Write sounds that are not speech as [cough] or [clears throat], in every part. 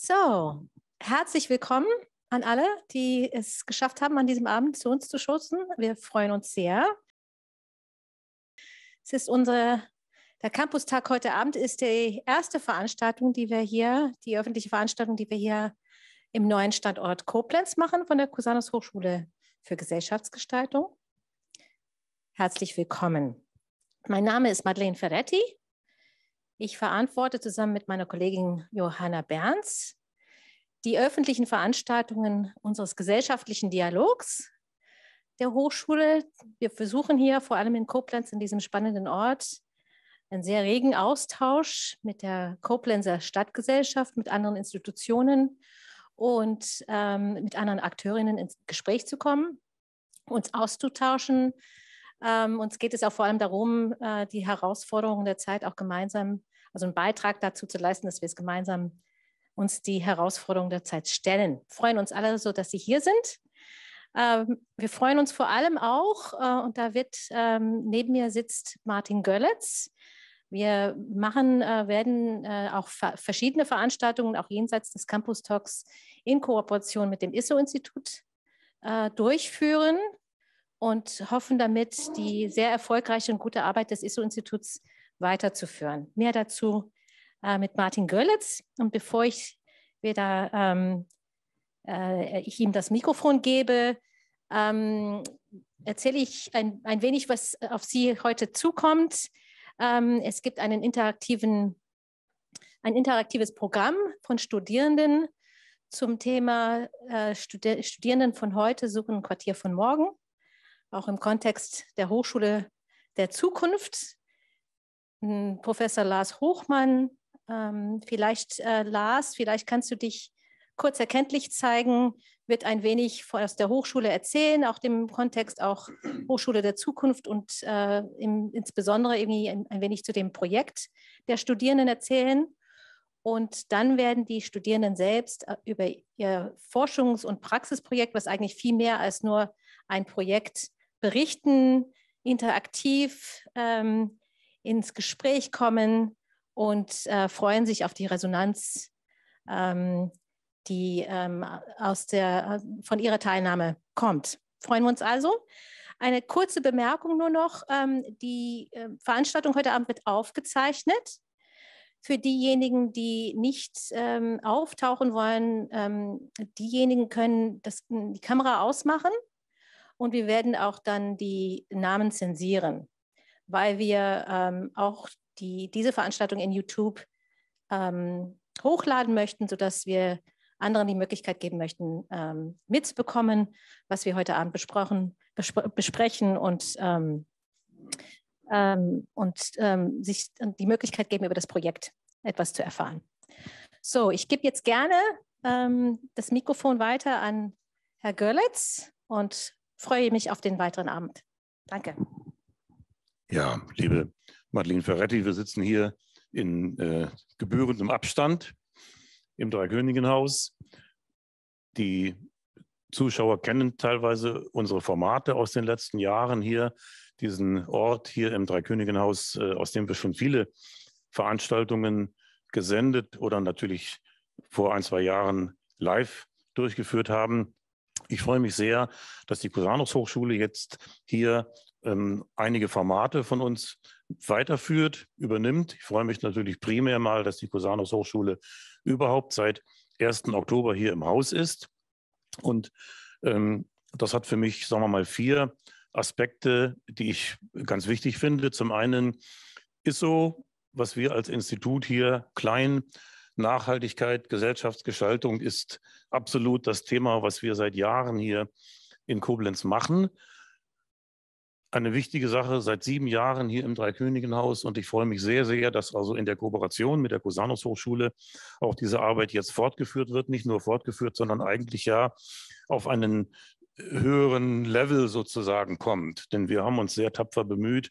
So, herzlich willkommen an alle, die es geschafft haben, an diesem Abend zu uns zu schossen. Wir freuen uns sehr. Es ist unsere, der Campus-Tag heute Abend ist die erste Veranstaltung, die wir hier, die öffentliche Veranstaltung, die wir hier im neuen Standort Koblenz machen von der Cusanus Hochschule für Gesellschaftsgestaltung. Herzlich willkommen. Mein Name ist Madeleine Ferretti ich verantworte zusammen mit meiner Kollegin Johanna Berns die öffentlichen Veranstaltungen unseres gesellschaftlichen Dialogs der Hochschule. Wir versuchen hier vor allem in Koblenz, in diesem spannenden Ort, einen sehr regen Austausch mit der Koblenzer Stadtgesellschaft, mit anderen Institutionen und ähm, mit anderen Akteurinnen ins Gespräch zu kommen, uns auszutauschen. Ähm, uns geht es auch vor allem darum, äh, die Herausforderungen der Zeit auch gemeinsam also einen Beitrag dazu zu leisten, dass wir es gemeinsam uns die Herausforderungen der Zeit stellen. Wir freuen uns alle so, dass Sie hier sind. Ähm, wir freuen uns vor allem auch, äh, und da wird ähm, neben mir sitzt Martin Göllitz. Wir machen, äh, werden äh, auch verschiedene Veranstaltungen, auch jenseits des Campus Talks, in Kooperation mit dem ISO-Institut durchführen und hoffen damit, die sehr erfolgreiche und gute Arbeit des ISO-Instituts zu weiterzuführen. Mehr dazu äh, mit Martin Görlitz. Und bevor ich wieder ähm, äh, ich ihm das Mikrofon gebe, ähm, erzähle ich ein, ein, wenig, was auf Sie heute zukommt. Ähm, es gibt einen interaktiven, ein interaktives Programm von Studierenden zum Thema äh, Studi Studierenden von heute suchen ein Quartier von morgen, auch im Kontext der Hochschule der Zukunft. Hm, Professor Lars Hochmann. Ähm, vielleicht, äh, Lars, vielleicht kannst du dich kurz erkenntlich zeigen, wird ein wenig aus der Hochschule erzählen, auch dem Kontext auch Hochschule der Zukunft und äh, im, insbesondere irgendwie ein, ein wenig zu dem Projekt der Studierenden erzählen. Und dann werden die Studierenden selbst äh, über ihr Forschungs- und Praxisprojekt, was eigentlich viel mehr als nur ein Projekt berichten, interaktiv ähm, ins Gespräch kommen und äh, freuen sich auf die Resonanz, ähm, die ähm, aus der, von ihrer Teilnahme kommt. Freuen wir uns also. Eine kurze Bemerkung nur noch. Ähm, die äh, Veranstaltung heute Abend wird aufgezeichnet. Für diejenigen, die nicht ähm, auftauchen wollen, ähm, diejenigen können das, die Kamera ausmachen und wir werden auch dann die Namen zensieren weil wir ähm, auch die, diese Veranstaltung in YouTube ähm, hochladen möchten, sodass wir anderen die Möglichkeit geben möchten, ähm, mitzubekommen, was wir heute Abend besprochen, bespr besprechen und, ähm, ähm und ähm, sich die Möglichkeit geben, über das Projekt etwas zu erfahren. So, ich gebe jetzt gerne ähm, das Mikrofon weiter an Herr Görlitz und freue mich auf den weiteren Abend. Danke. Ja, liebe Madeleine Ferretti, wir sitzen hier in äh, gebührendem Abstand im Dreikönigenhaus. Die Zuschauer kennen teilweise unsere Formate aus den letzten Jahren hier, diesen Ort hier im Dreikönigenhaus, äh, aus dem wir schon viele Veranstaltungen gesendet oder natürlich vor ein, zwei Jahren live durchgeführt haben. Ich freue mich sehr, dass die Cusanus Hochschule jetzt hier ähm, einige Formate von uns weiterführt, übernimmt. Ich freue mich natürlich primär mal, dass die Cosanos Hochschule überhaupt seit 1. Oktober hier im Haus ist. Und ähm, das hat für mich, sagen wir mal, vier Aspekte, die ich ganz wichtig finde. Zum einen ist so, was wir als Institut hier klein Nachhaltigkeit, Gesellschaftsgestaltung ist absolut das Thema, was wir seit Jahren hier in Koblenz machen eine wichtige Sache seit sieben Jahren hier im Dreikönigenhaus und ich freue mich sehr, sehr, dass also in der Kooperation mit der Cusanus Hochschule auch diese Arbeit jetzt fortgeführt wird, nicht nur fortgeführt, sondern eigentlich ja auf einen höheren Level sozusagen kommt. Denn wir haben uns sehr tapfer bemüht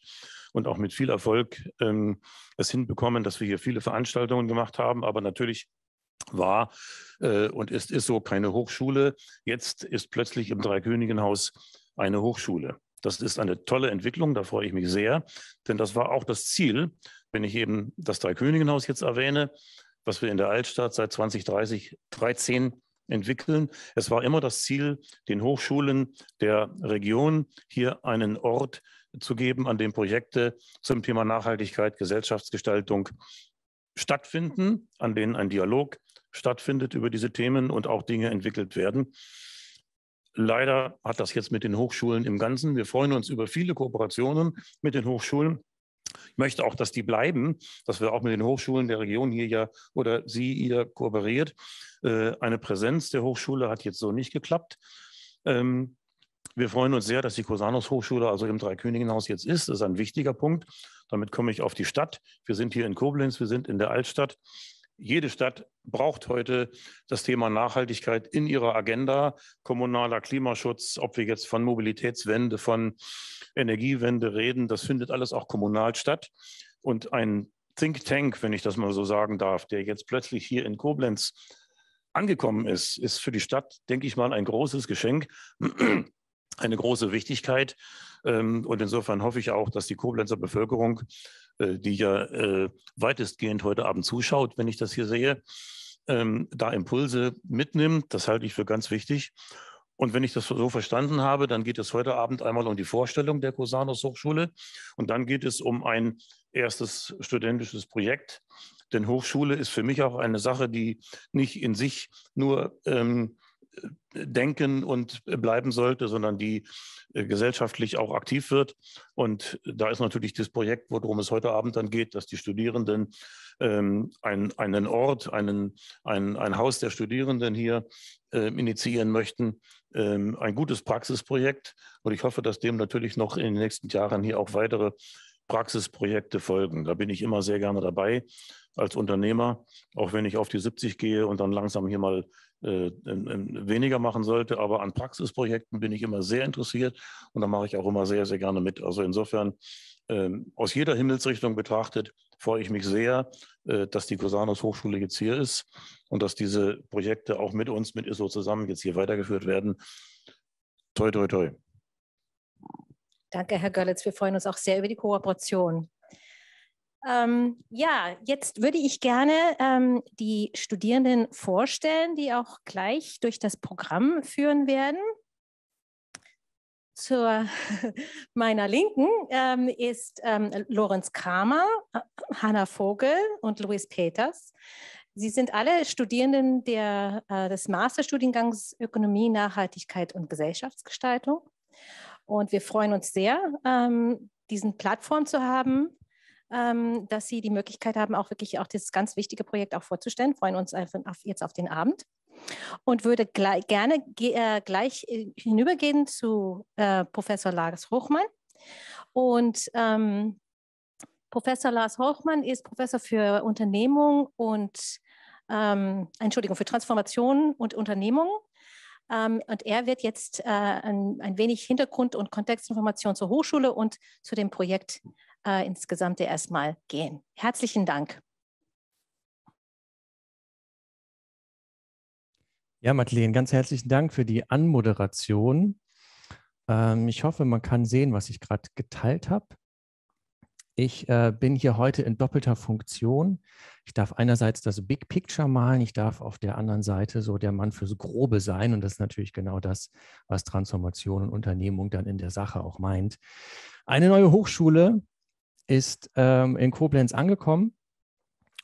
und auch mit viel Erfolg ähm, es hinbekommen, dass wir hier viele Veranstaltungen gemacht haben, aber natürlich war äh, und ist, ist so keine Hochschule. Jetzt ist plötzlich im Dreikönigenhaus eine Hochschule. Das ist eine tolle Entwicklung, da freue ich mich sehr, denn das war auch das Ziel, wenn ich eben das Dreikönigenhaus jetzt erwähne, was wir in der Altstadt seit 2030 13 entwickeln. Es war immer das Ziel, den Hochschulen der Region hier einen Ort zu geben, an dem Projekte zum Thema Nachhaltigkeit, Gesellschaftsgestaltung stattfinden, an denen ein Dialog stattfindet über diese Themen und auch Dinge entwickelt werden. Leider hat das jetzt mit den Hochschulen im Ganzen. Wir freuen uns über viele Kooperationen mit den Hochschulen. Ich möchte auch, dass die bleiben, dass wir auch mit den Hochschulen der Region hier ja oder Sie hier kooperiert. Äh, eine Präsenz der Hochschule hat jetzt so nicht geklappt. Ähm, wir freuen uns sehr, dass die Cosanos Hochschule also im Dreikönigenhaus jetzt ist. Das ist ein wichtiger Punkt. Damit komme ich auf die Stadt. Wir sind hier in Koblenz, wir sind in der Altstadt jede Stadt braucht heute das Thema Nachhaltigkeit in ihrer Agenda, kommunaler Klimaschutz, ob wir jetzt von Mobilitätswende, von Energiewende reden, das findet alles auch kommunal statt. Und ein Think Tank, wenn ich das mal so sagen darf, der jetzt plötzlich hier in Koblenz angekommen ist, ist für die Stadt, denke ich mal, ein großes Geschenk, [clears throat] eine große Wichtigkeit. Ähm, und insofern hoffe ich auch, dass die Koblenzer Bevölkerung äh, die ja äh, weitestgehend heute Abend zuschaut, wenn ich das hier sehe, ähm, da Impulse mitnimmt. Das halte ich für ganz wichtig. Und wenn ich das so verstanden habe, dann geht es heute Abend einmal um die Vorstellung der Cosanos Hochschule und dann geht es um ein erstes studentisches Projekt. Denn Hochschule ist für mich auch eine Sache, die nicht in sich nur ähm, denken und bleiben sollte, sondern die äh, gesellschaftlich auch aktiv wird. Und da ist natürlich das Projekt, worum es heute Abend dann geht, dass die Studierenden ähm, ein, einen Ort, einen, ein, ein Haus der Studierenden hier äh, initiieren möchten. Ähm, ein gutes Praxisprojekt. Und ich hoffe, dass dem natürlich noch in den nächsten Jahren hier auch weitere Praxisprojekte folgen. Da bin ich immer sehr gerne dabei als Unternehmer, auch wenn ich auf die 70 gehe und dann langsam hier mal äh, ähm, ähm, weniger machen sollte. Aber an Praxisprojekten bin ich immer sehr interessiert und da mache ich auch immer sehr, sehr gerne mit. Also insofern ähm, aus jeder Himmelsrichtung betrachtet freue ich mich sehr, äh, dass die Cosanos Hochschule jetzt hier ist und dass diese Projekte auch mit uns, mit ISO zusammen jetzt hier weitergeführt werden. Toi, toi, toi. Danke, Herr Görlitz. Wir freuen uns auch sehr über die Kooperation. Ähm, ja, jetzt würde ich gerne ähm, die Studierenden vorstellen, die auch gleich durch das Programm führen werden. Zu [laughs] meiner Linken ähm, ist ähm, Lorenz Kramer, äh, Hanna Vogel und Luis Peters. Sie sind alle Studierenden der, äh, des Masterstudiengangs Ökonomie, Nachhaltigkeit und Gesellschaftsgestaltung. Und wir freuen uns sehr, ähm, diesen Plattform zu haben, ähm, dass Sie die Möglichkeit haben, auch wirklich auch dieses ganz wichtige Projekt auch vorzustellen. Freuen uns auf, jetzt auf den Abend und würde gleich, gerne äh, gleich äh, hinübergehen zu äh, Professor Lars Hochmann. Und ähm, Professor Lars Hochmann ist Professor für Unternehmung und ähm, Entschuldigung, für Transformation und Unternehmung. Ähm, und er wird jetzt äh, ein, ein, wenig Hintergrund und Kontextinformation zur Hochschule und zu dem Projekt äh, ins erstmal gehen. Herzlichen Dank. Ja, Madeleine, ganz herzlichen Dank für die Anmoderation. Ähm, ich hoffe, man kann sehen, was ich gerade geteilt habe. Ich äh, bin hier heute in doppelter Funktion. Ich darf einerseits das Big Picture malen, ich darf auf der anderen Seite so der Mann fürs Grobe sein. Und das ist natürlich genau das, was Transformation und Unternehmung dann in der Sache auch meint. Eine neue Hochschule, ist ähm, in Koblenz angekommen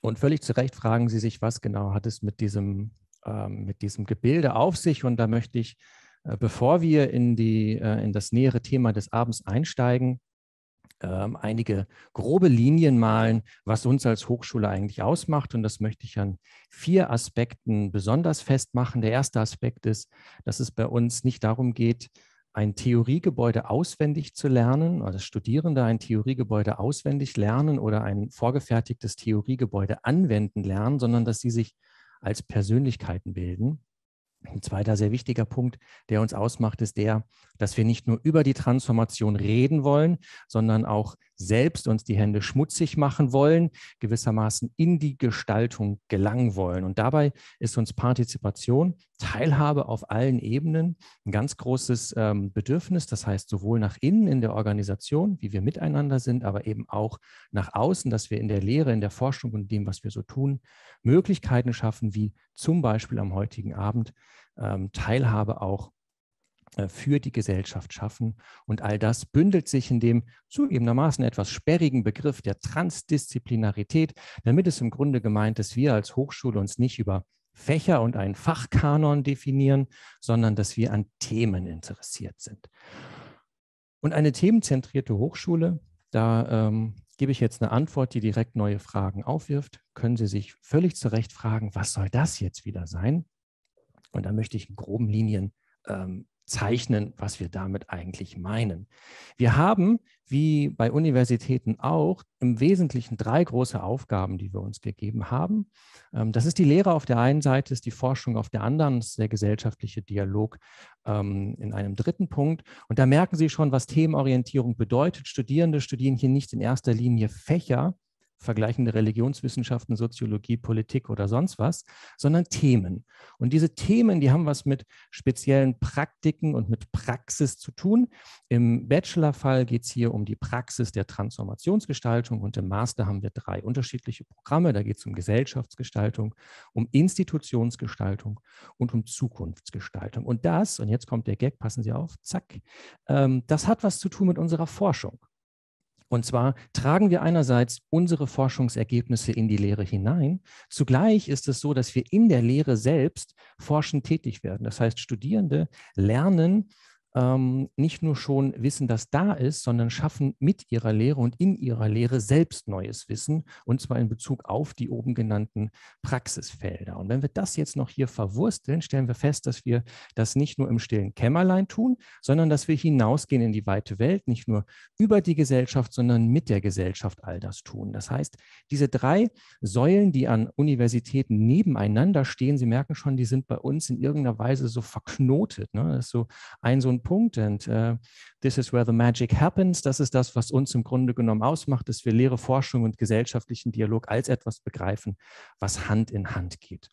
und völlig zu Recht fragen sie sich, was genau hat es mit diesem, ähm, mit diesem Gebilde auf sich. Und da möchte ich, äh, bevor wir in, die, äh, in das nähere Thema des Abends einsteigen, ähm, einige grobe Linien malen, was uns als Hochschule eigentlich ausmacht. Und das möchte ich an vier Aspekten besonders festmachen. Der erste Aspekt ist, dass es bei uns nicht darum geht, ein Theoriegebäude auswendig zu lernen, dass Studierende ein Theoriegebäude auswendig lernen oder ein vorgefertigtes Theoriegebäude anwenden lernen, sondern dass sie sich als Persönlichkeiten bilden. Ein zweiter sehr wichtiger Punkt, der uns ausmacht, ist der, dass wir nicht nur über die Transformation reden wollen, sondern auch selbst uns die Hände schmutzig machen wollen, gewissermaßen in die Gestaltung gelangen wollen. Und dabei ist uns Partizipation, Teilhabe auf allen Ebenen ein ganz großes ähm, Bedürfnis. Das heißt, sowohl nach innen in der Organisation, wie wir miteinander sind, aber eben auch nach außen, dass wir in der Lehre, in der Forschung und dem, was wir so tun, Möglichkeiten schaffen, wie zum Beispiel am heutigen Abend ähm, Teilhabe auch äh, für die Gesellschaft schaffen. Und all das bündelt sich in dem zugegebenermaßen etwas sperrigen Begriff der Transdisziplinarität, damit es im Grunde gemeint ist, wir als Hochschule uns nicht über Fächer und einen Fachkanon definieren, sondern dass wir an Themen interessiert sind. Und eine themenzentrierte Hochschule, da ähm, gebe ich jetzt eine Antwort, die direkt neue Fragen aufwirft, können Sie sich völlig zu Recht fragen, was soll das jetzt wieder sein? Und da möchte ich in groben Linien ähm, zeichnen, was wir damit eigentlich meinen. Wir haben, wie bei Universitäten auch, im Wesentlichen drei große Aufgaben, die wir uns gegeben haben. Ähm, das ist die Lehre auf der einen Seite, ist die Forschung auf der anderen, ist der gesellschaftliche Dialog ähm, in einem dritten Punkt. Und da merken Sie schon, was Themenorientierung bedeutet. Studierende studieren hier nicht in erster Linie Fächer, vergleichende Religionswissenschaften, Soziologie, Politik oder sonst was, sondern Themen. Und diese Themen, die haben was mit speziellen Praktiken und mit Praxis zu tun. Im Bachelor-Fall geht es hier um die Praxis der Transformationsgestaltung und im Master haben wir drei unterschiedliche Programme. Da geht es um Gesellschaftsgestaltung, um Institutionsgestaltung und um Zukunftsgestaltung. Und das, und jetzt kommt der Gag, passen Sie auf, zack, ähm, das hat was zu tun mit unserer Forschung. Und zwar tragen wir einerseits unsere Forschungsergebnisse in die Lehre hinein. Zugleich ist es so, dass wir in der Lehre selbst forschend tätig werden. Das heißt, Studierende lernen ähm, nicht nur schon Wissen, das da ist, sondern schaffen mit ihrer Lehre und in ihrer Lehre selbst neues Wissen, und zwar in Bezug auf die oben genannten Praxisfelder. Und wenn wir das jetzt noch hier verwursteln, stellen wir fest, dass wir das nicht nur im stillen Kämmerlein tun, sondern dass wir hinausgehen in die weite Welt, nicht nur über die Gesellschaft, sondern mit der Gesellschaft all das tun. Das heißt, diese drei Säulen, die an Universitäten nebeneinander stehen, Sie merken schon, die sind bei uns in irgendeiner Weise so verknotet. Ne? Das ist so ein so ein Punkt. And uh, this is where the magic happens. Das ist das, was uns im Grunde genommen ausmacht, dass wir Lehre, Forschung und gesellschaftlichen Dialog als etwas begreifen, was Hand in Hand geht.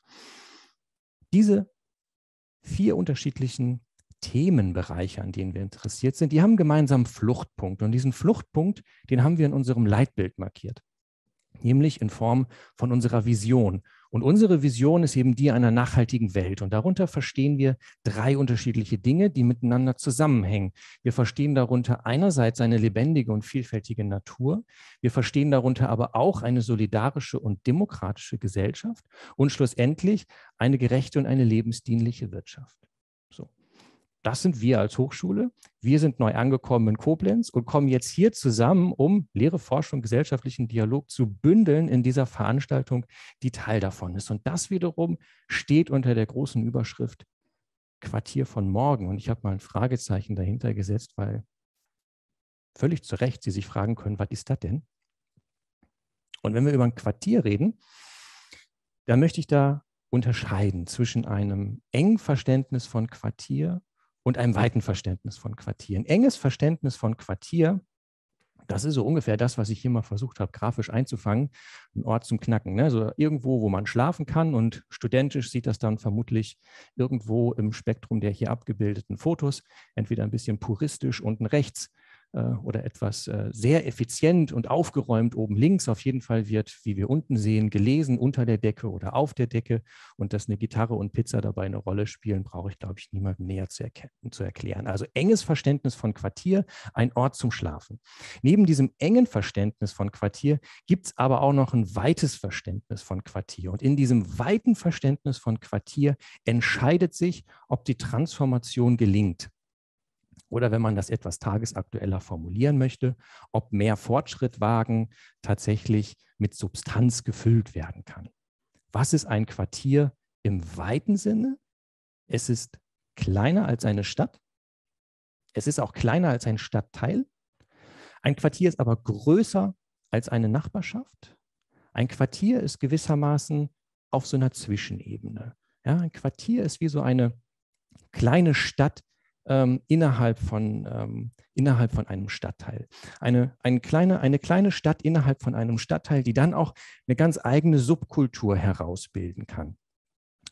Diese vier unterschiedlichen Themenbereiche, an denen wir interessiert sind, die haben gemeinsam Fluchtpunkt. Und diesen Fluchtpunkt, den haben wir in unserem Leitbild markiert, nämlich in Form von unserer Vision und unsere Vision ist eben die einer nachhaltigen Welt. Und darunter verstehen wir drei unterschiedliche Dinge, die miteinander zusammenhängen. Wir verstehen darunter einerseits eine lebendige und vielfältige Natur. Wir verstehen darunter aber auch eine solidarische und demokratische Gesellschaft und schlussendlich eine gerechte und eine lebensdienliche Wirtschaft. So. Das sind wir als Hochschule. Wir sind neu angekommen in Koblenz und kommen jetzt hier zusammen, um Lehre, Forschung, gesellschaftlichen Dialog zu bündeln in dieser Veranstaltung, die Teil davon ist. Und das wiederum steht unter der großen Überschrift Quartier von morgen. Und ich habe mal ein Fragezeichen dahinter gesetzt, weil völlig zu Recht Sie sich fragen können, was ist das denn? Und wenn wir über ein Quartier reden, dann möchte ich da unterscheiden zwischen einem engen Verständnis von Quartier und einem weiten Verständnis von Quartier. Ein enges Verständnis von Quartier, das ist so ungefähr das, was ich hier mal versucht habe, grafisch einzufangen. Ein Ort zum Knacken. Ne? So irgendwo, wo man schlafen kann und studentisch sieht das dann vermutlich irgendwo im Spektrum der hier abgebildeten Fotos entweder ein bisschen puristisch unten rechts äh, oder etwas äh, sehr effizient und aufgeräumt oben links auf jeden Fall wird, wie wir unten sehen, gelesen unter der Decke oder auf der Decke. Und dass eine Gitarre und Pizza dabei eine Rolle spielen, brauche ich, glaube ich, niemandem näher zu, zu erklären. Also enges Verständnis von Quartier, ein Ort zum Schlafen. Neben diesem engen Verständnis von Quartier gibt es aber auch noch ein weites Verständnis von Quartier. Und in diesem weiten Verständnis von Quartier entscheidet sich, ob die Transformation gelingt oder wenn man das etwas tagesaktueller formulieren möchte, ob mehr Fortschritt wagen tatsächlich mit Substanz gefüllt werden kann. Was ist ein Quartier im weiten Sinne? Es ist kleiner als eine Stadt. Es ist auch kleiner als ein Stadtteil. Ein Quartier ist aber größer als eine Nachbarschaft. Ein Quartier ist gewissermaßen auf so einer Zwischenebene. Ja, ein Quartier ist wie so eine kleine Stadt ähm, innerhalb, von, ähm, innerhalb von einem Stadtteil. Eine, eine, kleine, eine kleine Stadt innerhalb von einem Stadtteil, die dann auch eine ganz eigene Subkultur herausbilden kann.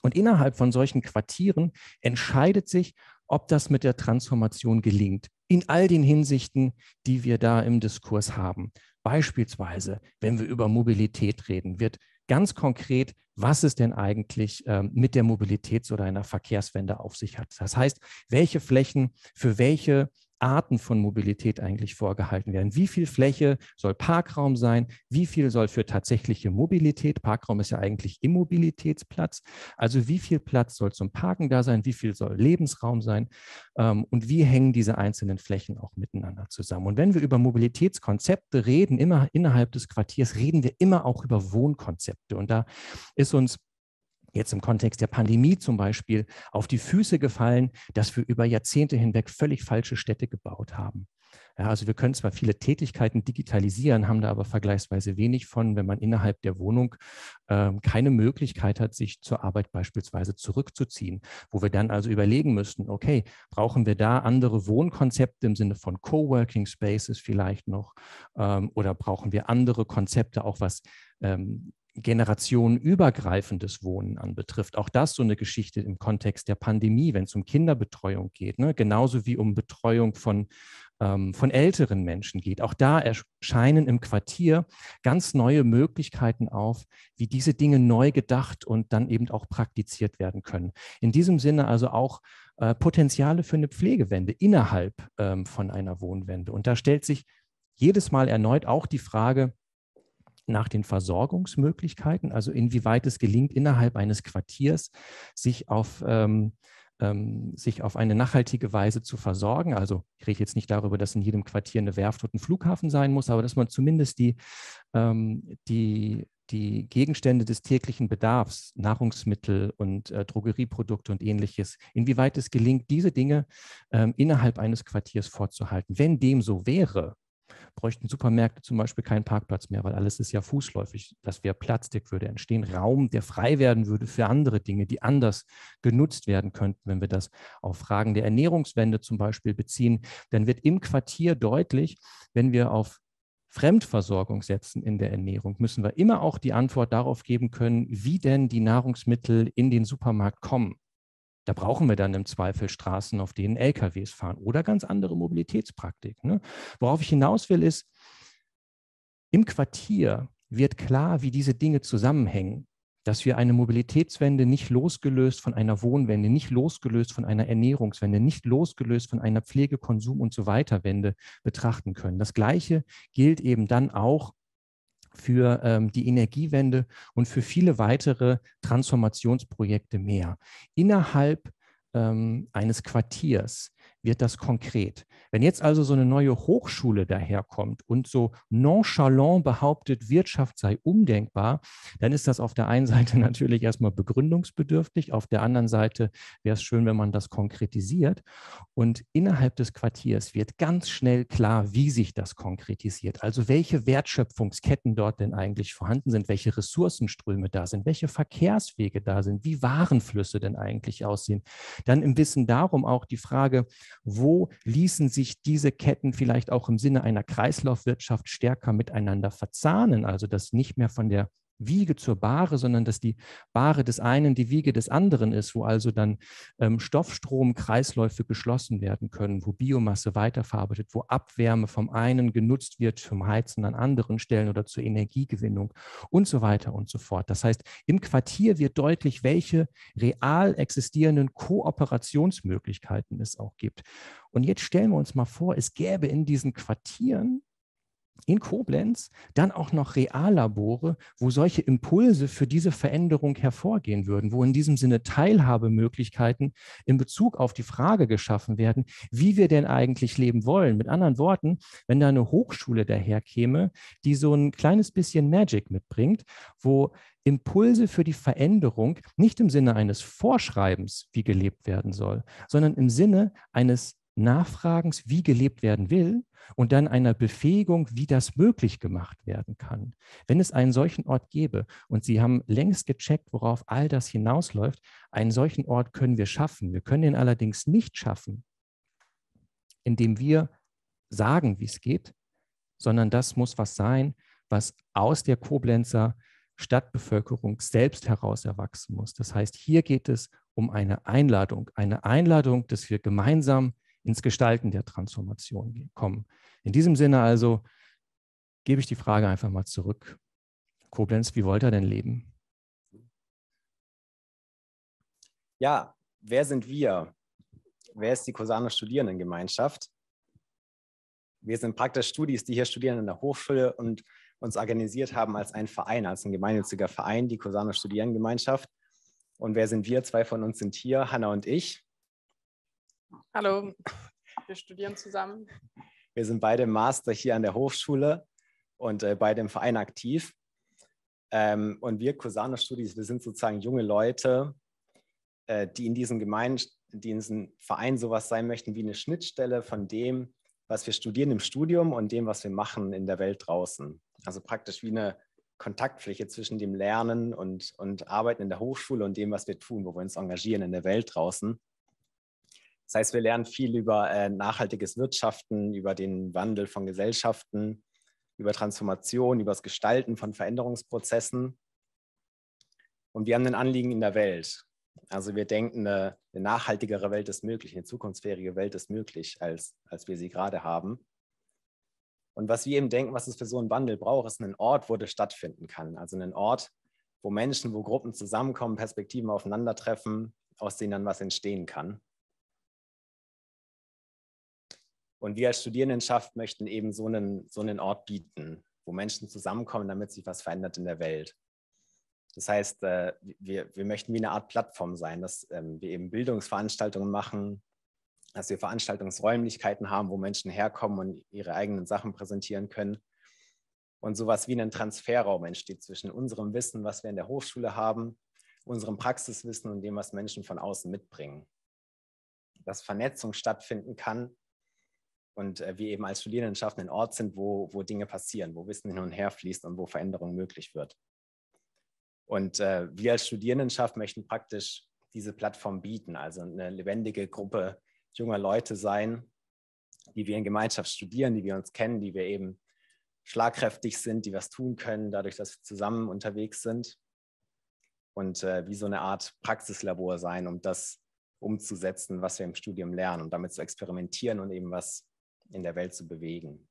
Und innerhalb von solchen Quartieren entscheidet sich, ob das mit der Transformation gelingt. In all den Hinsichten, die wir da im Diskurs haben. Beispielsweise, wenn wir über Mobilität reden, wird ganz konkret, was es denn eigentlich ähm, mit der Mobilitäts- oder einer Verkehrswende auf sich hat. Das heißt, welche Flächen für welche Arten von Mobilität eigentlich vorgehalten werden. Wie viel Fläche soll Parkraum sein? Wie viel soll für tatsächliche Mobilität? Parkraum ist ja eigentlich Immobilitätsplatz. Also wie viel Platz soll zum Parken da sein? Wie viel soll Lebensraum sein? Ähm, und wie hängen diese einzelnen Flächen auch miteinander zusammen? Und wenn wir über Mobilitätskonzepte reden, immer innerhalb des Quartiers, reden wir immer auch über Wohnkonzepte. Und da ist uns jetzt im Kontext der Pandemie zum Beispiel, auf die Füße gefallen, dass wir über Jahrzehnte hinweg völlig falsche Städte gebaut haben. Ja, also wir können zwar viele Tätigkeiten digitalisieren, haben da aber vergleichsweise wenig von, wenn man innerhalb der Wohnung äh, keine Möglichkeit hat, sich zur Arbeit beispielsweise zurückzuziehen, wo wir dann also überlegen müssten, okay, brauchen wir da andere Wohnkonzepte im Sinne von Coworking Spaces vielleicht noch ähm, oder brauchen wir andere Konzepte, auch was ähm, generationenübergreifendes Wohnen anbetrifft. Auch das so eine Geschichte im Kontext der Pandemie, wenn es um Kinderbetreuung geht, ne? genauso wie um Betreuung von, ähm, von älteren Menschen geht. Auch da erscheinen im Quartier ganz neue Möglichkeiten auf, wie diese Dinge neu gedacht und dann eben auch praktiziert werden können. In diesem Sinne also auch äh, Potenziale für eine Pflegewende innerhalb ähm, von einer Wohnwende. Und da stellt sich jedes Mal erneut auch die Frage, nach den Versorgungsmöglichkeiten, also inwieweit es gelingt, innerhalb eines Quartiers sich auf ähm, ähm, sich auf eine nachhaltige Weise zu versorgen. Also ich rede jetzt nicht darüber, dass in jedem Quartier eine Werft und ein Flughafen sein muss, aber dass man zumindest die, ähm, die, die Gegenstände des täglichen Bedarfs, Nahrungsmittel und äh, Drogerieprodukte und ähnliches, inwieweit es gelingt, diese Dinge ähm, innerhalb eines Quartiers vorzuhalten. Wenn dem so wäre, bräuchten Supermärkte zum Beispiel keinen Parkplatz mehr, weil alles ist ja fußläufig. Das wäre Platz, würde entstehen. Raum, der frei werden würde für andere Dinge, die anders genutzt werden könnten, wenn wir das auf Fragen der Ernährungswende zum Beispiel beziehen. Dann wird im Quartier deutlich, wenn wir auf Fremdversorgung setzen in der Ernährung, müssen wir immer auch die Antwort darauf geben können, wie denn die Nahrungsmittel in den Supermarkt kommen. Da brauchen wir dann im Zweifel Straßen, auf denen LKWs fahren oder ganz andere Mobilitätspraktiken. Ne? Worauf ich hinaus will, ist, im Quartier wird klar, wie diese Dinge zusammenhängen dass wir eine Mobilitätswende nicht losgelöst von einer Wohnwende, nicht losgelöst von einer Ernährungswende, nicht losgelöst von einer Pflegekonsum und so weiter Wende betrachten können. Das Gleiche gilt eben dann auch für ähm, die Energiewende und für viele weitere Transformationsprojekte mehr. Innerhalb ähm, eines Quartiers wird das konkret. Wenn jetzt also so eine neue Hochschule daherkommt und so nonchalant behauptet, Wirtschaft sei undenkbar, dann ist das auf der einen [laughs] Seite natürlich erstmal begründungsbedürftig, auf der anderen Seite wäre es schön, wenn man das konkretisiert. Und innerhalb des Quartiers wird ganz schnell klar, wie sich das konkretisiert, also welche Wertschöpfungsketten dort denn eigentlich vorhanden sind, welche Ressourcenströme da sind, welche Verkehrswege da sind, wie Warenflüsse denn eigentlich aussehen. Dann im Wissen darum auch die Frage, wo ließen sich diese Ketten vielleicht auch im Sinne einer Kreislaufwirtschaft stärker miteinander verzahnen, also dass nicht mehr von der Wiege zur Bahre, sondern dass die Bahre des einen die Wiege des anderen ist, wo also dann ähm, Stoffstromkreisläufe geschlossen werden können, wo Biomasse weiterverarbeitet, wo Abwärme vom einen genutzt wird zum Heizen an anderen Stellen oder zur Energiegewinnung und so weiter und so fort. Das heißt, im Quartier wird deutlich, welche real existierenden Kooperationsmöglichkeiten es auch gibt. Und jetzt stellen wir uns mal vor, es gäbe in diesen Quartieren in Koblenz dann auch noch Reallabore, wo solche Impulse für diese Veränderung hervorgehen würden, wo in diesem Sinne Teilhabemöglichkeiten in Bezug auf die Frage geschaffen werden, wie wir denn eigentlich leben wollen. Mit anderen Worten, wenn da eine Hochschule daherkäme, die so ein kleines bisschen Magic mitbringt, wo Impulse für die Veränderung nicht im Sinne eines Vorschreibens, wie gelebt werden soll, sondern im Sinne eines Nachfragens, wie gelebt werden will, und dann einer Befähigung, wie das möglich gemacht werden kann, wenn es einen solchen Ort gäbe. Und Sie haben längst gecheckt, worauf all das hinausläuft. Einen solchen Ort können wir schaffen. Wir können ihn allerdings nicht schaffen, indem wir sagen, wie es geht, sondern das muss was sein, was aus der Koblenzer Stadtbevölkerung selbst heraus erwachsen muss. Das heißt, hier geht es um eine Einladung, eine Einladung, dass wir gemeinsam ins Gestalten der Transformation kommen. In diesem Sinne also gebe ich die Frage einfach mal zurück. Koblenz, wie wollt ihr denn leben? Ja, wer sind wir? Wer ist die Cosano Studierendengemeinschaft? Wir sind praktisch Studis, die hier studieren in der Hochschule und uns organisiert haben als ein Verein, als ein gemeinnütziger Verein, die Cosano Studierendengemeinschaft. Und wer sind wir? Zwei von uns sind hier, Hanna und ich. Hallo, wir studieren zusammen. Wir sind beide Master hier an der Hochschule und äh, bei dem Verein aktiv. Ähm, und wir Cosano Studies, wir sind sozusagen junge Leute, äh, die in die in diesem Verein sowas sein möchten wie eine Schnittstelle von dem, was wir studieren im Studium und dem, was wir machen in der Welt draußen. Also praktisch wie eine Kontaktfläche zwischen dem Lernen und, und Arbeiten in der Hochschule und dem, was wir tun, wo wir uns engagieren in der Welt draußen. Das heißt, wir lernen viel über äh, nachhaltiges Wirtschaften, über den Wandel von Gesellschaften, über Transformation, über das Gestalten von Veränderungsprozessen. Und wir haben ein Anliegen in der Welt. Also wir denken, eine, eine nachhaltigere Welt ist möglich, eine zukunftsfähige Welt ist möglich, als, als wir sie gerade haben. Und was wir eben denken, was es für so einen Wandel braucht, ist ein Ort, wo das stattfinden kann. Also einen Ort, wo Menschen, wo Gruppen zusammenkommen, Perspektiven aufeinandertreffen, aus denen dann was entstehen kann. Und wir als Studierendenschaft möchten eben so einen, so einen Ort bieten, wo Menschen zusammenkommen, damit sich was verändert in der Welt. Das heißt, äh, wir, wir möchten wie eine Art Plattform sein, dass ähm, wir eben Bildungsveranstaltungen machen, dass wir Veranstaltungsräumlichkeiten haben, wo Menschen herkommen und ihre eigenen Sachen präsentieren können. Und sowas wie ein Transferraum entsteht zwischen unserem Wissen, was wir in der Hochschule haben, unserem Praxiswissen und dem, was Menschen von außen mitbringen. Dass Vernetzung stattfinden kann und äh, wir eben als Studierendenschaft ein Ort sind, wo, wo Dinge passieren, wo Wissen hin und her fließt und wo Veränderung möglich wird. Und äh, wir als Studierendenschaft möchten praktisch diese Plattform bieten, also eine lebendige Gruppe junger Leute sein, die wir in Gemeinschaft studieren, die wir uns kennen, die wir eben schlagkräftig sind, die was tun können, dadurch, dass wir zusammen unterwegs sind und äh, wie so eine Art Praxislabor sein, um das umzusetzen, was wir im Studium lernen und damit zu experimentieren und eben was in der Welt zu bewegen.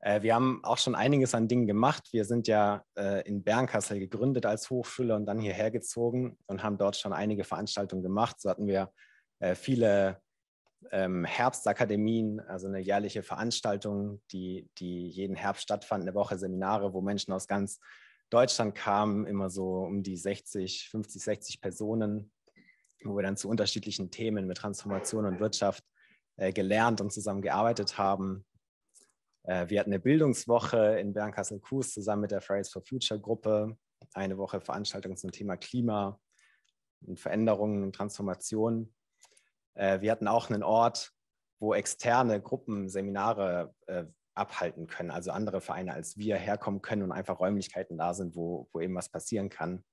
Äh, wir haben auch schon einiges an Dingen gemacht. Wir sind ja äh, in Bernkassel gegründet als Hochschule und dann hierher gezogen und haben dort schon einige Veranstaltungen gemacht. So hatten wir äh, viele ähm, Herbstakademien, also eine jährliche Veranstaltung, die, die jeden Herbst stattfand, eine Woche Seminare, wo Menschen aus ganz Deutschland kamen, immer so um die 60, 50, 60 Personen, wo wir dann zu unterschiedlichen Themen mit Transformation und Wirtschaft äh, gelernt und zusammen gearbeitet haben. Äh, wir hatten eine Bildungswoche in bernkassel kues zusammen mit der Fridays for Future Gruppe. Eine Woche Veranstaltung zum Thema Klima und Veränderungen und Transformationen. Äh, wir hatten auch einen Ort, wo externe Gruppen Seminare abhalten können, also andere Vereine als wir herkommen können und einfach Räumlichkeiten da sind, wo, wo eben was passieren kann.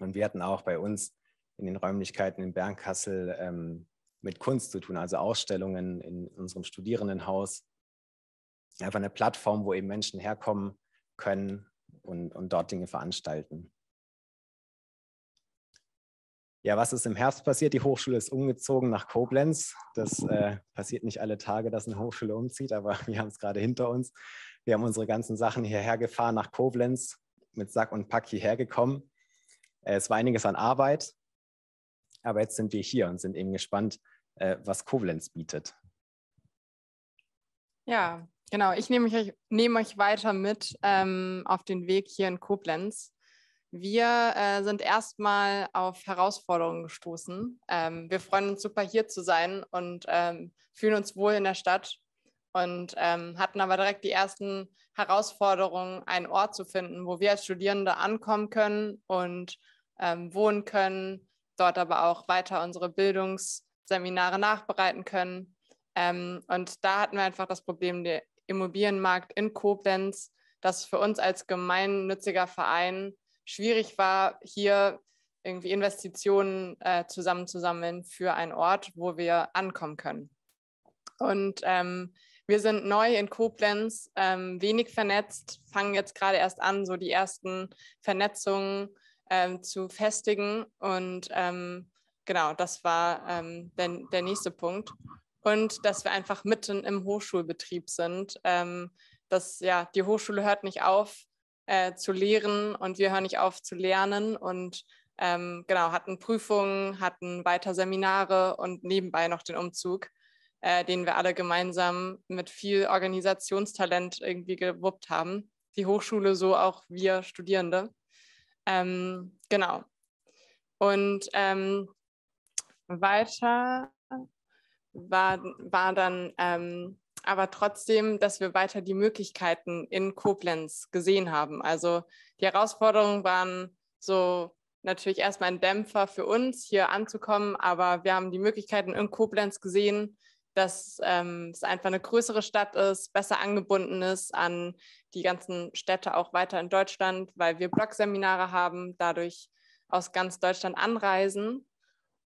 Und wir hatten auch bei uns in den Räumlichkeiten in Bernkassel ähm, mit Kunst zu tun, also Ausstellungen in unserem Studierendenhaus. Einfach eine Plattform, wo eben Menschen herkommen können und, und dort Dinge veranstalten. Ja, was ist im Herbst passiert? Die Hochschule ist umgezogen nach Koblenz. Das äh, passiert nicht alle Tage, dass eine Hochschule umzieht, aber [laughs] wir haben es gerade hinter uns. Wir haben unsere ganzen Sachen hierher gefahren nach Koblenz, mit Sack und Pack hierher gekommen. Äh, es war einiges an Arbeit, aber jetzt sind wir hier und sind eben gespannt, äh, was Koblenz bietet. Ja, genau. Ich nehme euch, nehm euch weiter mit ähm, auf den Weg hier in Koblenz. Wir äh, sind erstmal auf Herausforderungen gestoßen. Ähm, wir freuen uns super, hier zu sein und ähm, fühlen uns wohl in der Stadt und ähm, hatten aber direkt die ersten Herausforderungen, einen Ort zu finden, wo wir als Studierende ankommen können und ähm, wohnen können, dort aber auch weiter unsere Bildungs- Seminare nachbereiten können. Ähm, und da hatten wir einfach das Problem, der Immobilienmarkt in Koblenz, dass für uns als gemeinnütziger Verein schwierig war, hier irgendwie Investitionen äh, zusammenzusammeln für einen Ort, wo wir ankommen können. Und ähm, wir sind neu in Koblenz, ähm, wenig vernetzt, fangen jetzt gerade erst an, so die ersten Vernetzungen ähm, zu festigen. Und ähm, genau, das war ähm, der, der nächste Punkt. Und dass wir einfach mitten im Hochschulbetrieb sind. Ähm, dass ja, die Hochschule hört nicht auf äh, zu lehren und wir hören nicht auf zu lernen und ähm, genau, hatten Prüfungen, hatten weiter Seminare und nebenbei noch den Umzug, äh, den wir alle gemeinsam mit viel Organisationstalent irgendwie gewuppt haben. Die Hochschule, so auch wir Studierende. Ähm, genau. Und ähm, weiter, war, war dann ähm, aber trotzdem, dass wir weiter die Möglichkeiten in Koblenz gesehen haben. Also die Herausforderungen waren so natürlich erstmal ein Dämpfer für uns, hier anzukommen, aber wir haben die Möglichkeiten in Koblenz gesehen, dass ähm, es einfach eine größere Stadt ist, besser angebunden ist an die ganzen Städte auch weiter in Deutschland, weil wir Blogseminare haben, dadurch aus ganz Deutschland anreisen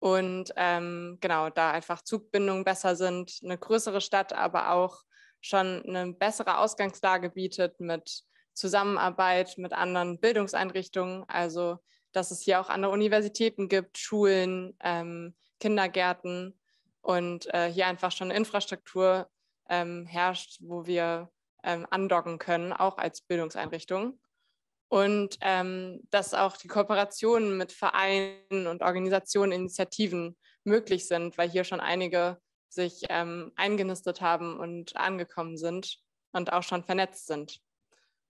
und ähm, genau, da einfach Zugbindungen besser sind, eine größere Stadt, aber auch schon eine bessere Ausgangslage bietet mit Zusammenarbeit mit anderen Bildungseinrichtungen. Also, dass es hier auch andere Universitäten gibt, Schulen, ähm, Kindergärten und äh, hier einfach schon Infrastruktur ähm, herrscht, wo wir ähm, andocken können, auch als Bildungseinrichtung und ähm, dass auch die Kooperationen mit Vereinen und Organisationen, Initiativen möglich sind, weil hier schon einige sich ähm, eingenistet haben und angekommen sind und auch schon vernetzt sind.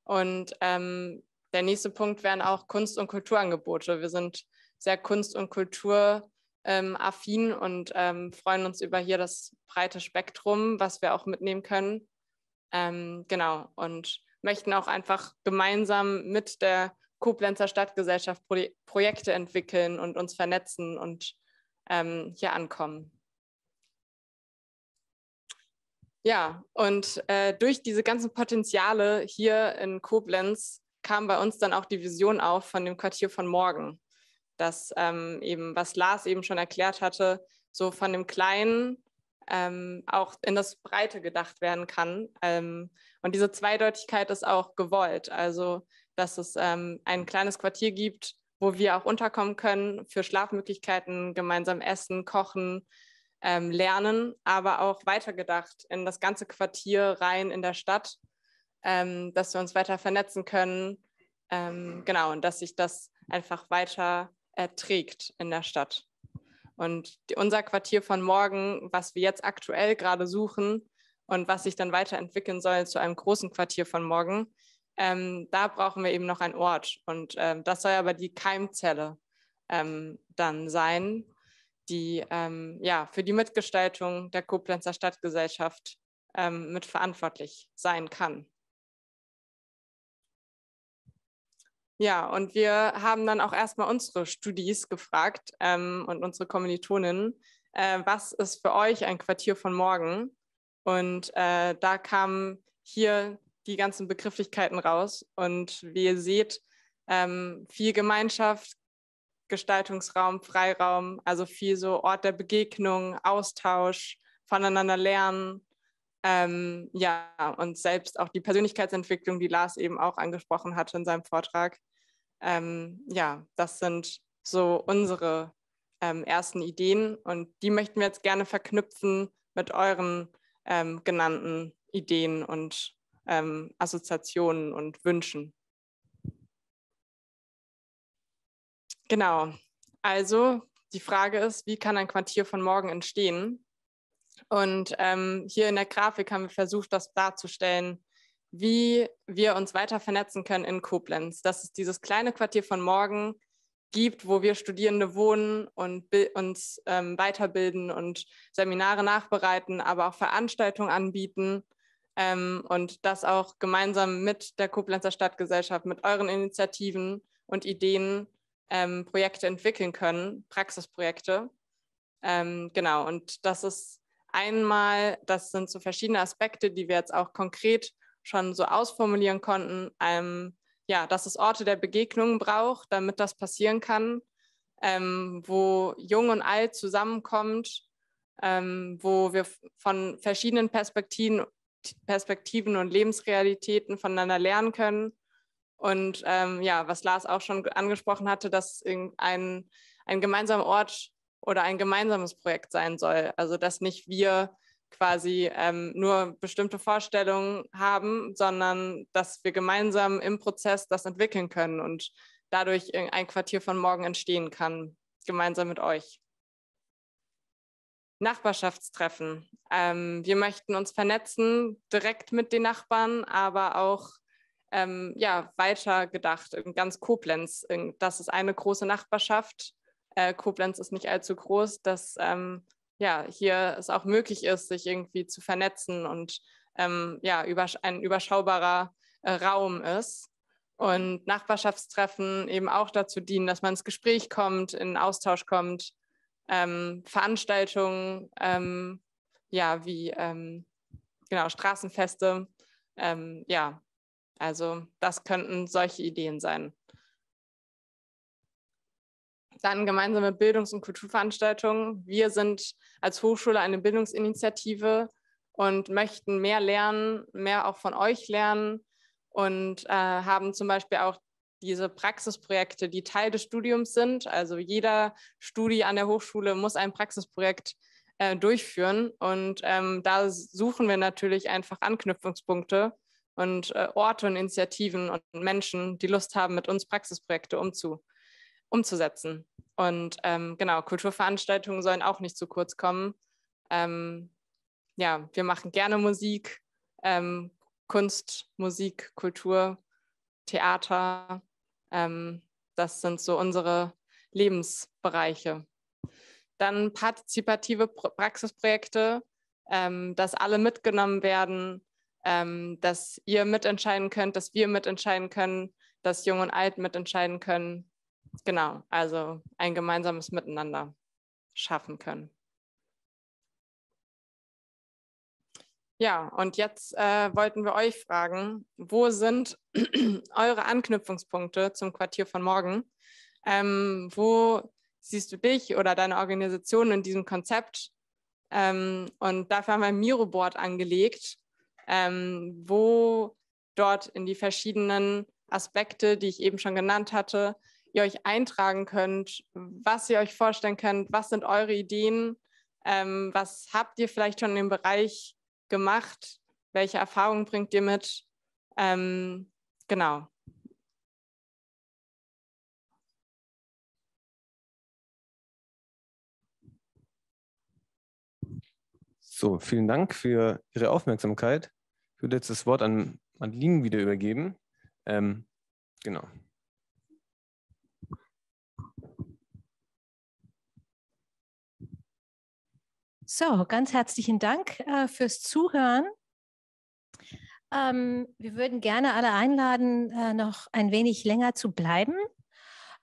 Und ähm, der nächste Punkt wären auch Kunst- und Kulturangebote. Wir sind sehr kunst- und kulturaffin ähm, und ähm, freuen uns über hier das breite Spektrum, was wir auch mitnehmen können. Ähm, genau, und möchten auch einfach gemeinsam mit der Koblenzer Stadtgesellschaft Pro Projekte entwickeln und uns vernetzen und ähm, hier ankommen. Ja, und äh, durch diese ganzen Potenziale hier in Koblenz kam bei uns dann auch die Vision auf von dem Quartier von morgen, Das ähm, eben, was Lars eben schon erklärt hatte, so von dem kleinen ähm, auch in das Breite gedacht werden kann. Ähm, und diese Zweideutigkeit ist auch gewollt. Also, dass es ähm, ein kleines Quartier gibt, wo wir auch unterkommen können für Schlafmöglichkeiten, gemeinsam essen, kochen, ähm, lernen, aber auch weitergedacht in das ganze Quartier rein in der Stadt, ähm, dass wir uns weiter vernetzen können. Ähm, genau, und dass sich das einfach weiter erträgt äh, in der Stadt. Und die, unser Quartier von morgen, was wir jetzt aktuell gerade suchen und was sich dann weiterentwickeln soll zu einem großen Quartier von morgen, ähm, da brauchen wir eben noch einen Ort. Und ähm, das soll aber die Keimzelle ähm, dann sein, die ähm, ja, für die Mitgestaltung der Koblenzer Stadtgesellschaft ähm, mitverantwortlich sein kann. Ja, und wir haben dann auch erstmal unsere Studis gefragt ähm, und unsere Kommilitoninnen, äh, was ist für euch ein Quartier von morgen? Und äh, da kamen hier die ganzen Begrifflichkeiten raus. Und wie ihr seht, ähm, viel Gemeinschaft, Gestaltungsraum, Freiraum, also viel so Ort der Begegnung, Austausch, voneinander lernen, ähm, ja, und selbst auch die Persönlichkeitsentwicklung, die Lars eben auch angesprochen hatte in seinem Vortrag. Ähm, ja, das sind so unsere ähm, ersten Ideen und die möchten wir jetzt gerne verknüpfen mit euren ähm, genannten Ideen und ähm, Assoziationen und Wünschen. Genau, also die Frage ist, wie kann ein Quartier von morgen entstehen? Und ähm, hier in der Grafik haben wir versucht, das darzustellen, wie wir uns weiter vernetzen können in Koblenz, dass es dieses kleine Quartier von morgen gibt, wo wir Studierende wohnen und uns ähm, weiterbilden und Seminare nachbereiten, aber auch Veranstaltungen anbieten ähm, und das auch gemeinsam mit der Koblenzer Stadtgesellschaft, mit euren Initiativen und Ideen ähm, Projekte entwickeln können, Praxisprojekte. Ähm, genau, und das ist Einmal, das sind so verschiedene Aspekte, die wir jetzt auch konkret schon so ausformulieren konnten. Ähm, ja, dass es Orte der Begegnung braucht, damit das passieren kann, ähm, wo Jung und Alt zusammenkommt, ähm, wo wir von verschiedenen Perspektiven, Perspektiven und Lebensrealitäten voneinander lernen können. Und ähm, ja, was Lars auch schon angesprochen hatte, dass ein, ein gemeinsamer Ort oder ein gemeinsames Projekt sein soll. Also dass nicht wir quasi ähm, nur bestimmte Vorstellungen haben, sondern dass wir gemeinsam im Prozess das entwickeln können und dadurch ein Quartier von morgen entstehen kann, gemeinsam mit euch. Nachbarschaftstreffen. Ähm, wir möchten uns vernetzen, direkt mit den Nachbarn, aber auch ähm, ja, weiter gedacht, in ganz Koblenz. Das ist eine große Nachbarschaft äh, Koblenz ist nicht allzu groß, dass ähm, ja, hier es auch möglich ist, sich irgendwie zu vernetzen und ähm, ja, ein überschaubarer äh, Raum ist. Und Nachbarschaftstreffen eben auch dazu dienen, dass man ins Gespräch kommt, in Austausch kommt, ähm, Veranstaltungen, ähm, ja, wie ähm, genau, Straßenfeste, ähm, ja, also das könnten solche Ideen sein dann gemeinsame Bildungs- und Kulturveranstaltungen. Wir sind als Hochschule eine Bildungsinitiative und möchten mehr lernen, mehr auch von euch lernen und äh, haben zum Beispiel auch diese Praxisprojekte, die Teil des Studiums sind. Also jeder Studi an der Hochschule muss ein Praxisprojekt äh, durchführen. Und ähm, da suchen wir natürlich einfach Anknüpfungspunkte und äh, Orte und Initiativen und Menschen, die Lust haben, mit uns Praxisprojekte umzu, umzusetzen. Und ähm, genau, Kulturveranstaltungen sollen auch nicht zu kurz kommen. Ähm, ja, wir machen gerne Musik, ähm, Kunst, Musik, Kultur, Theater. Ähm, das sind so unsere Lebensbereiche. Dann partizipative Praxisprojekte, ähm, dass alle mitgenommen werden, ähm, dass ihr mitentscheiden könnt, dass wir mitentscheiden können, dass Jung und Alt mitentscheiden können, Genau, also ein gemeinsames Miteinander schaffen können. Ja, und jetzt äh, wollten wir euch fragen, wo sind [clears throat] eure Anknüpfungspunkte zum Quartier von morgen? Ähm, wo siehst du dich oder deine Organisation in diesem Konzept? Ähm, und dafür haben wir ein Miro-Board angelegt, ähm, wo dort in die verschiedenen Aspekte, die ich eben schon genannt hatte, ihr euch eintragen könnt, was ihr euch vorstellen könnt, was sind eure Ideen, ähm, was habt ihr vielleicht schon im Bereich gemacht, welche Erfahrungen bringt ihr mit. Ähm, genau. So, vielen Dank für Ihre Aufmerksamkeit. Ich würde jetzt das Wort an Madeline wieder übergeben. Ähm, genau. So, ganz herzlichen Dank äh, fürs Zuhören. Ähm, wir würden gerne alle einladen, äh, noch ein wenig länger zu bleiben.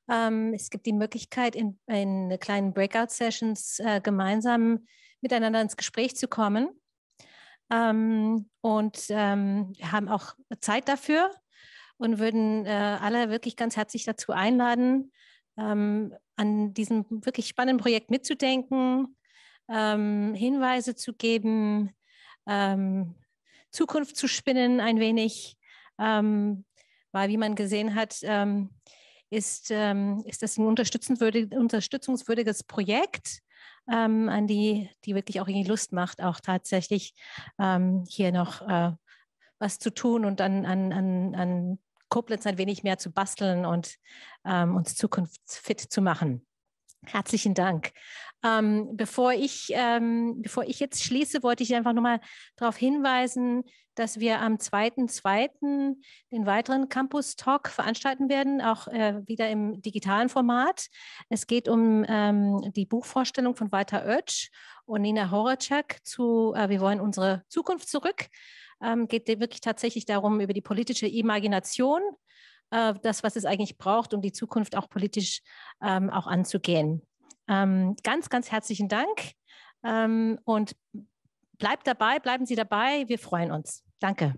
Ähm, es gibt die Möglichkeit, in, in kleinen Breakout-Sessions äh, gemeinsam miteinander ins Gespräch zu kommen. Ähm, und ähm, wir haben auch Zeit dafür und würden äh, alle wirklich ganz herzlich dazu einladen, ähm, an diesem wirklich spannenden Projekt mitzudenken ähm, Hinweise zu geben, ähm, Zukunft zu spinnen ein wenig, ähm, weil wie man gesehen hat, ähm, ist, ähm, ist das ein unterstützungswürdiges Projekt, ähm, an die, die wirklich auch irgendwie Lust macht, auch tatsächlich hier noch äh, was zu tun und an, an, an, an Koblenz ein wenig mehr zu basteln und uns zukunftsfit zu machen. Herzlichen Dank. Ähm, bevor, ich, ähm, bevor ich jetzt schließe, wollte ich einfach nochmal darauf hinweisen, dass wir am 2.2. den weiteren Campus Talk veranstalten werden, auch äh, wieder im digitalen Format. Es geht um ähm, die Buchvorstellung von Walter Oetsch und Nina Horacek zu äh, Wir wollen unsere Zukunft zurück. Ähm, geht wirklich tatsächlich darum, über die politische Imagination, äh, das, was es eigentlich braucht, um die Zukunft auch politisch ähm, auch anzugehen. Ähm, ganz, ganz herzlichen Dank ähm, und bleibt dabei, bleiben Sie dabei. Wir freuen uns. Danke.